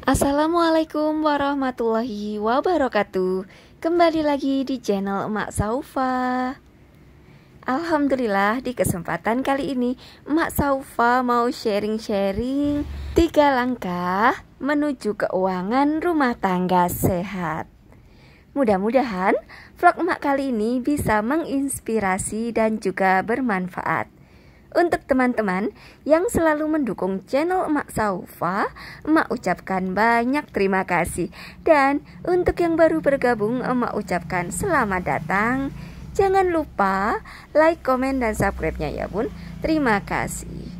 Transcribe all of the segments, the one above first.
Assalamualaikum warahmatullahi wabarakatuh Kembali lagi di channel Emak Saufa Alhamdulillah di kesempatan kali ini Emak Saufa mau sharing-sharing Tiga langkah menuju keuangan rumah tangga sehat Mudah-mudahan vlog emak kali ini bisa menginspirasi dan juga bermanfaat untuk teman-teman yang selalu mendukung channel Emak Saufa, Emak ucapkan banyak terima kasih. Dan untuk yang baru bergabung, Emak ucapkan selamat datang. Jangan lupa like, komen, dan subscribe-nya ya bun. Terima kasih.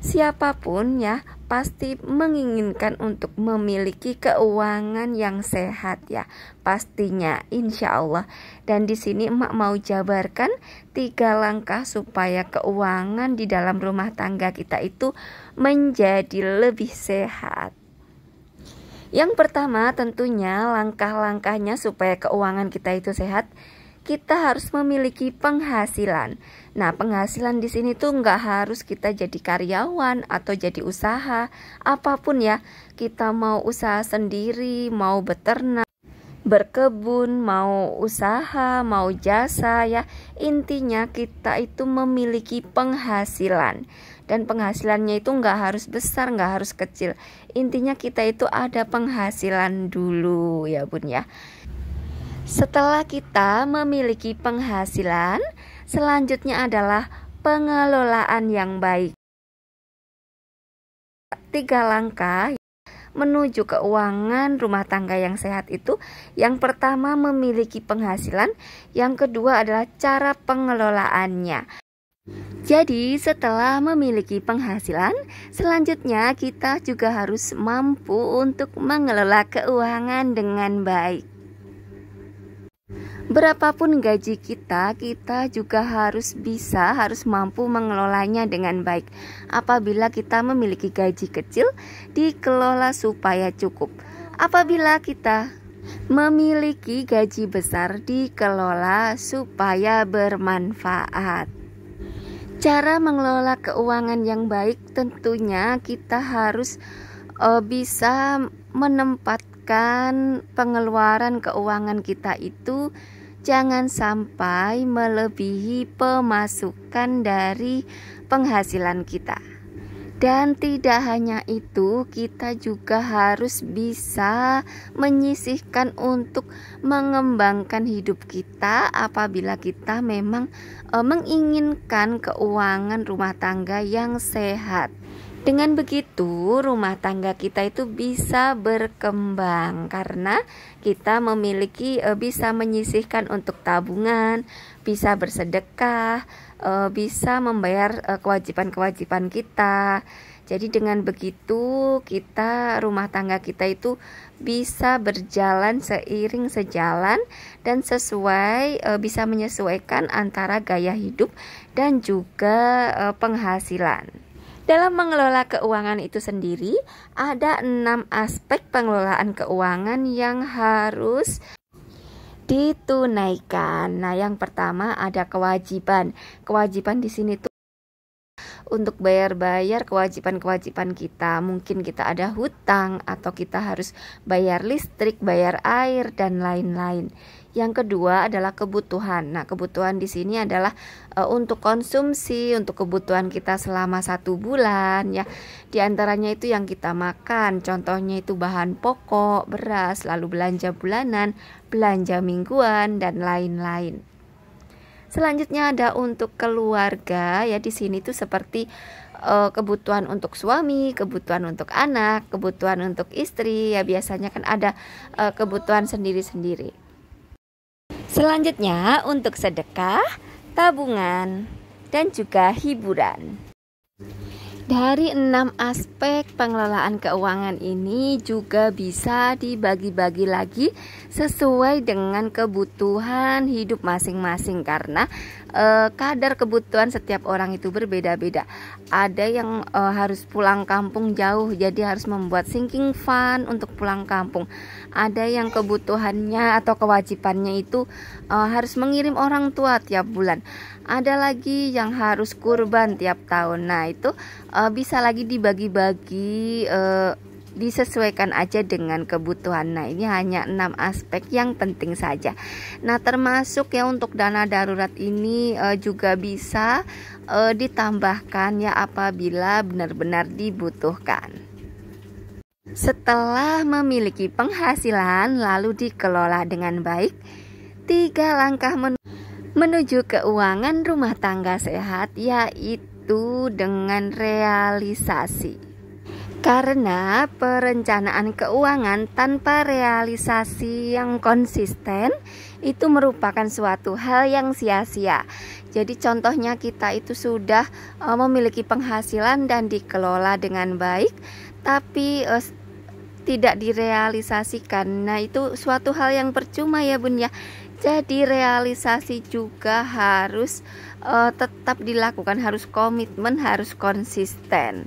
Siapapun ya pasti menginginkan untuk memiliki keuangan yang sehat ya pastinya insya Allah dan di sini emak mau jabarkan tiga langkah supaya keuangan di dalam rumah tangga kita itu menjadi lebih sehat yang pertama tentunya langkah-langkahnya supaya keuangan kita itu sehat kita harus memiliki penghasilan. Nah, penghasilan di sini tuh nggak harus kita jadi karyawan atau jadi usaha, apapun ya. Kita mau usaha sendiri, mau beternak, berkebun, mau usaha, mau jasa ya. Intinya kita itu memiliki penghasilan. Dan penghasilannya itu nggak harus besar, nggak harus kecil. Intinya kita itu ada penghasilan dulu ya bun ya. Setelah kita memiliki penghasilan, selanjutnya adalah pengelolaan yang baik. Tiga langkah menuju keuangan rumah tangga yang sehat itu, yang pertama memiliki penghasilan, yang kedua adalah cara pengelolaannya. Jadi, setelah memiliki penghasilan, selanjutnya kita juga harus mampu untuk mengelola keuangan dengan baik berapapun gaji kita, kita juga harus bisa, harus mampu mengelolanya dengan baik. Apabila kita memiliki gaji kecil, dikelola supaya cukup. Apabila kita memiliki gaji besar, dikelola supaya bermanfaat. Cara mengelola keuangan yang baik, tentunya kita harus uh, bisa menempatkan pengeluaran keuangan kita itu jangan sampai melebihi pemasukan dari penghasilan kita. Dan tidak hanya itu, kita juga harus bisa menyisihkan untuk mengembangkan hidup kita apabila kita memang eh, menginginkan keuangan rumah tangga yang sehat. Dengan begitu, rumah tangga kita itu bisa berkembang karena kita memiliki eh, bisa menyisihkan untuk tabungan, bisa bersedekah, eh, bisa membayar eh, kewajiban-kewajiban kita. Jadi dengan begitu kita rumah tangga kita itu bisa berjalan seiring sejalan dan sesuai bisa menyesuaikan antara gaya hidup dan juga penghasilan. Dalam mengelola keuangan itu sendiri, ada enam aspek pengelolaan keuangan yang harus ditunaikan. Nah, yang pertama ada kewajiban. Kewajiban di sini tuh untuk bayar-bayar kewajiban-kewajiban kita. Mungkin kita ada hutang atau kita harus bayar listrik, bayar air dan lain-lain. Yang kedua adalah kebutuhan. Nah, kebutuhan di sini adalah e, untuk konsumsi, untuk kebutuhan kita selama satu bulan ya. Di antaranya itu yang kita makan, contohnya itu bahan pokok, beras, lalu belanja bulanan, belanja mingguan dan lain-lain. Selanjutnya ada untuk keluarga ya di sini tuh seperti uh, kebutuhan untuk suami, kebutuhan untuk anak, kebutuhan untuk istri ya biasanya kan ada uh, kebutuhan sendiri-sendiri. Selanjutnya untuk sedekah, tabungan dan juga hiburan. Dari enam aspek pengelolaan keuangan ini juga bisa dibagi-bagi lagi sesuai dengan kebutuhan hidup masing-masing karena e, kadar kebutuhan setiap orang itu berbeda-beda. Ada yang e, harus pulang kampung jauh jadi harus membuat sinking fund untuk pulang kampung. Ada yang kebutuhannya atau kewajibannya itu e, harus mengirim orang tua tiap bulan. Ada lagi yang harus kurban tiap tahun. Nah, itu uh, bisa lagi dibagi-bagi uh, disesuaikan aja dengan kebutuhan. Nah, ini hanya enam aspek yang penting saja. Nah, termasuk ya untuk dana darurat ini uh, juga bisa uh, ditambahkan ya apabila benar-benar dibutuhkan. Setelah memiliki penghasilan lalu dikelola dengan baik, tiga langkah menuju keuangan rumah tangga sehat yaitu itu dengan realisasi. Karena perencanaan keuangan tanpa realisasi yang konsisten itu merupakan suatu hal yang sia-sia. Jadi contohnya kita itu sudah eh, memiliki penghasilan dan dikelola dengan baik, tapi eh, tidak direalisasikan. Nah, itu suatu hal yang percuma ya, Bun ya. Jadi realisasi juga harus uh, tetap dilakukan harus komitmen harus konsisten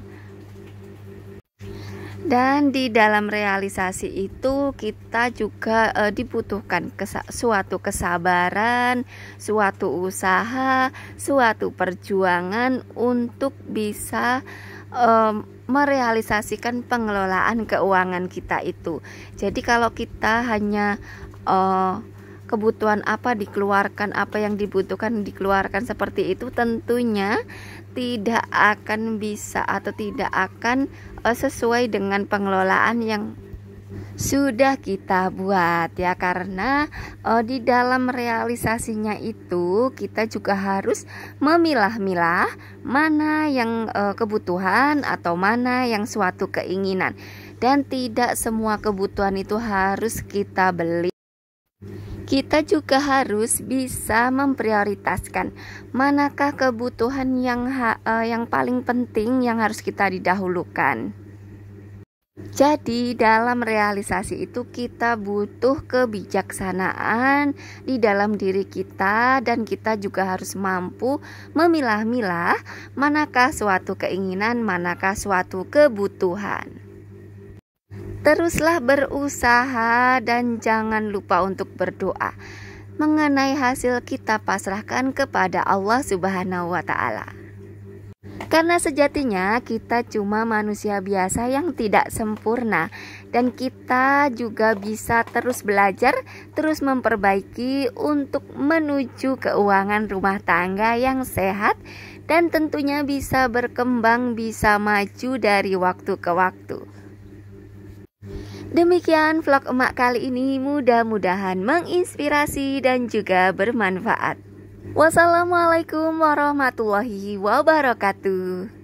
dan di dalam realisasi itu kita juga e, dibutuhkan kesa suatu kesabaran, suatu usaha, suatu perjuangan untuk bisa e, merealisasikan pengelolaan keuangan kita itu. Jadi kalau kita hanya e, kebutuhan apa dikeluarkan, apa yang dibutuhkan dikeluarkan seperti itu tentunya tidak akan bisa atau tidak akan eh, sesuai dengan pengelolaan yang sudah kita buat ya karena uh, di dalam realisasinya itu kita juga harus memilah-milah mana yang uh, kebutuhan atau mana yang suatu keinginan dan tidak semua kebutuhan itu harus kita beli kita juga harus bisa memprioritaskan manakah kebutuhan yang uh, yang paling penting yang harus kita didahulukan. Jadi, dalam realisasi itu, kita butuh kebijaksanaan di dalam diri kita, dan kita juga harus mampu memilah-milah manakah suatu keinginan, manakah suatu kebutuhan. Teruslah berusaha dan jangan lupa untuk berdoa. Mengenai hasil kita pasrahkan kepada Allah Subhanahu wa taala. Karena sejatinya kita cuma manusia biasa yang tidak sempurna dan kita juga bisa terus belajar, terus memperbaiki untuk menuju keuangan rumah tangga yang sehat dan tentunya bisa berkembang, bisa maju dari waktu ke waktu. Demikian vlog emak kali ini mudah-mudahan menginspirasi dan juga bermanfaat. Wassalamualaikum warahmatullahi wabarakatuh.